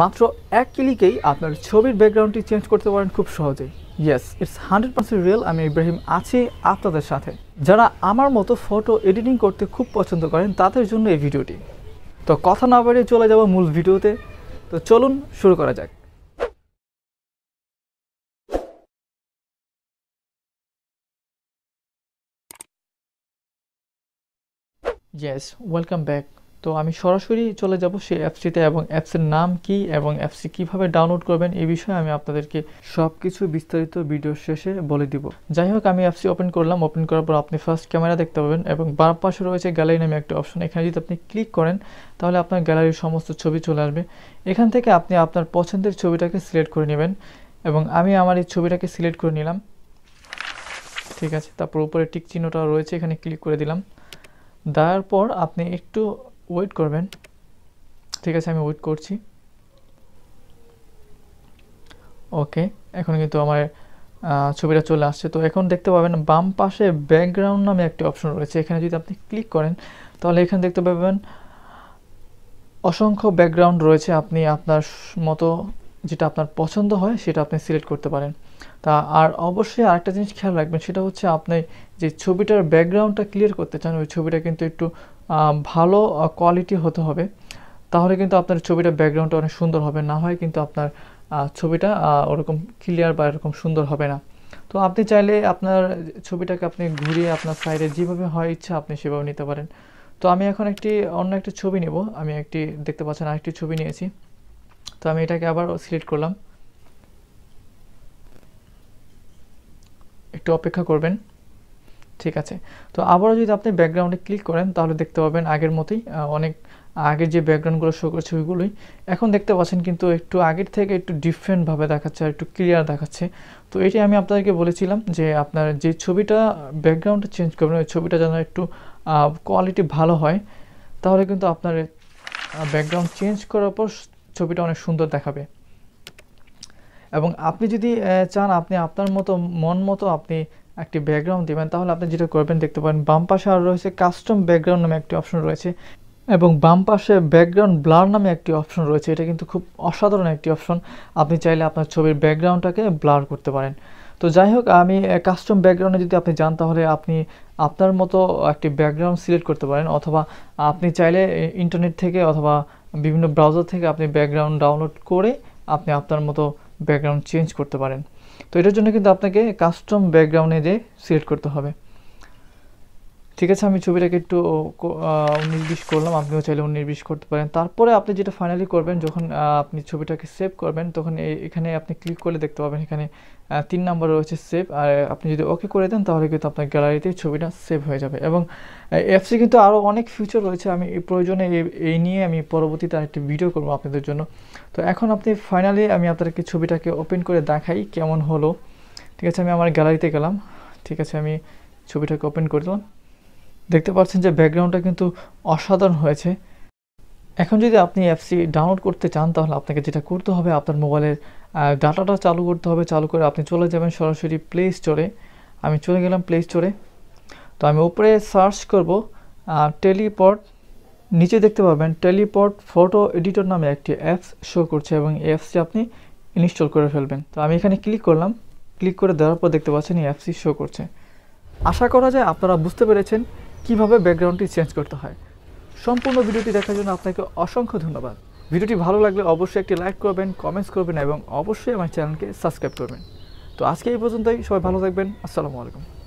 মাত্র এক ক্লিকেই আপনার ছবির ব্যাকগ্রাউন্ডটি চেঞ্জ করতে পারেন খুব সহজেই yes it's hundred percent real আমি ইব্রাহিম আছি আপনাদের সাথে যারা আমার মতো ফটো এডিটিং করতে খুব পছন্দ করেন তাদের জন্য এই ভিডিওটি তো কথা না বাড়িয়ে চলে যাব মূল ভিডিওতে তো চলুন শুরু করা যাক ইয়েস ওয়েলকাম ব্যাক তো আমি সরাসরি চলে যাব সেই অ্যাপসটিতে এবং অ্যাপসের নাম কি এবং অ্যাপসটি কিভাবে ডাউনলোড করবেন এই বিষয়ে আমি আপনাদেরকে সব কিছু বিস্তারিত ভিডিও শেষে বলে দিব যাই হোক আমি অ্যাপসটি ওপেন করলাম ওপেন করার পর আপনি ফার্স্ট ক্যামেরা দেখতে পাবেন এবং বার পাশে রয়েছে গ্যালারি নামে একটা অপশন এখানে যদি আপনি ক্লিক করেন তাহলে আপনার গ্যালারির সমস্ত ছবি চলে আসবে এখান থেকে আপনি আপনার পছন্দের ছবিটাকে সিলেক্ট করে নেবেন এবং আমি আমার এই ছবিটাকে সিলেক্ট করে নিলাম ঠিক আছে তারপর উপরে টিক চিহ্নটা রয়েছে এখানে ক্লিক করে দিলাম দেওয়ার পর আপনি একটু ওয়েট করবেন ঠিক আছে আমি ওয়েট করছি ওকে এখন কিন্তু আমার ছবিটা চলে আসছে তো এখন দেখতে পাবেন বাম পাশে ব্যাকগ্রাউন্ড নামে একটি অপশন রয়েছে এখানে যদি আপনি ক্লিক করেন তাহলে এখানে দেখতে পাবেন অসংখ্য ব্যাকগ্রাউন্ড রয়েছে আপনি আপনার মতো যেটা আপনার পছন্দ হয় সেটা আপনি সিলেক্ট করতে পারেন তা আর অবশ্যই আরেকটা জিনিস খেয়াল রাখবেন সেটা হচ্ছে আপনি যে ছবিটার ব্যাকগ্রাউন্ডটা ক্লিয়ার করতে চান ওই ছবিটা কিন্তু একটু ভালো কোয়ালিটি হতে হবে তাহলে কিন্তু আপনার ছবিটা ব্যাকগ্রাউন্ডটা অনেক সুন্দর হবে না হয় কিন্তু আপনার ছবিটা ওরকম ক্লিয়ার বা এরকম সুন্দর হবে না তো আপনি চাইলে আপনার ছবিটাকে আপনি ঘুরিয়ে আপনার সাইডে যেভাবে হয় ইচ্ছা আপনি সেভাবে নিতে পারেন তো আমি এখন একটি অন্য একটি ছবি নেব আমি একটি দেখতে পাচ্ছেন আরেকটি ছবি নিয়েছি তো আমি এটাকে আবার সিলেক্ট করলাম একটু অপেক্ষা করবেন ঠিক আছে তো আবারও যদি আপনি ব্যাকগ্রাউন্ডে ক্লিক করেন তাহলে দেখতে পাবেন আগের মতোই অনেক আগের যে ব্যাকগ্রাউন্ডগুলো শো করছে ওইগুলোই এখন দেখতে পাচ্ছেন কিন্তু একটু আগের থেকে একটু ডিফারেন্টভাবে দেখাচ্ছে আর একটু ক্লিয়ার দেখাচ্ছে তো এটি আমি আপনাদেরকে বলেছিলাম যে আপনার যে ছবিটা ব্যাকগ্রাউন্ডটা চেঞ্জ করবেন ওই ছবিটা যেন একটু কোয়ালিটি ভালো হয় তাহলে কিন্তু আপনার ব্যাকগ্রাউন্ড চেঞ্জ করার পর ছবিটা অনেক সুন্দর দেখাবে এবং আপনি যদি চান আপনি আপনার মতো মন মতো আপনি একটি ব্যাকগ্রাউন্ড দিবেন তাহলে আপনি যেটা করবেন দেখতে পারেন বাম পাশে আর রয়েছে কাস্টম ব্যাকগ্রাউন্ড নামে একটি অপশন রয়েছে এবং বাম পাশে ব্যাকগ্রাউন্ড ব্লার নামে একটি অপশন রয়েছে এটা কিন্তু খুব অসাধারণ একটি অপশন আপনি চাইলে আপনার ছবির ব্যাকগ্রাউন্ডটাকে ব্লার করতে পারেন তো যাই হোক আমি কাস্টম ব্যাকগ্রাউন্ডে যদি আপনি যান তাহলে আপনি আপনার মতো একটি ব্যাকগ্রাউন্ড সিলেক্ট করতে পারেন অথবা আপনি চাইলে ইন্টারনেট থেকে অথবা বিভিন্ন ব্রাউজার থেকে আপনি ব্যাকগ্রাউন্ড ডাউনলোড করে আপনি আপনার মতো ব্যাকগ্রাউন্ড চেঞ্জ করতে পারেন তো এটার জন্য কিন্তু আপনাকে কাস্টম ব্যাকগ্রাউন্ডে যে সিলেক্ট করতে হবে ঠিক আছে আমি ছবিটাকে একটু উনিশ করলাম আপনিও চাইলে উনিশ করতে পারেন তারপরে আপনি যেটা ফাইনালি করবেন যখন আপনি ছবিটাকে সেভ করবেন তখন এখানে আপনি ক্লিক করলে দেখতে পাবেন এখানে তিন নাম্বার রয়েছে সেভ আর আপনি যদি ওকে করে দেন তাহলে কিন্তু আপনার গ্যালারিতে ছবিটা সেভ হয়ে যাবে এবং অ্যাপসে কিন্তু আরও অনেক ফিউচার রয়েছে আমি প্রয়োজনে এই নিয়ে আমি পরবর্তীতে আরেকটি ভিডিও করবো আপনাদের জন্য তো এখন আপনি ফাইনালি আমি আপনাদেরকে ছবিটাকে ওপেন করে দেখাই কেমন হলো ঠিক আছে আমি আমার গ্যালারিতে গেলাম ঠিক আছে আমি ছবিটাকে ওপেন করে দিলাম দেখতে পাচ্ছেন যে ব্যাকগ্রাউন্ডটা কিন্তু অসাধারণ হয়েছে এখন যদি আপনি অ্যাপসটি ডাউনলোড করতে চান তাহলে আপনাকে যেটা করতে হবে আপনার মোবাইলের ডাটাটা চালু করতে হবে চালু করে আপনি চলে যাবেন সরাসরি প্লে স্টোরে আমি চলে গেলাম প্লে স্টোরে তো আমি উপরে সার্চ করব টেলিপট নিচে দেখতে পাবেন টেলিপট ফটো এডিটর নামে একটি অ্যাপস শো করছে এবং এই অ্যাপসটি আপনি ইনস্টল করে ফেলবেন তো আমি এখানে ক্লিক করলাম ক্লিক করে দেওয়ার পর দেখতে পাচ্ছেন এই অ্যাপসটি শো করছে আশা করা যায় আপনারা বুঝতে পেরেছেন কিভাবে ব্যাকগ্রাউন্ডটি চেঞ্জ করতে হয় সম্পূর্ণ ভিডিওটি দেখার জন্য আপনাকে অসংখ্য ধন্যবাদ ভিডিওটি ভালো লাগলে অবশ্যই একটি লাইক করবেন কমেন্টস করবেন এবং অবশ্যই আমার চ্যানেলকে সাবস্ক্রাইব করবেন তো আজকে এই পর্যন্তই সবাই ভালো থাকবেন আসসালামু আলাইকুম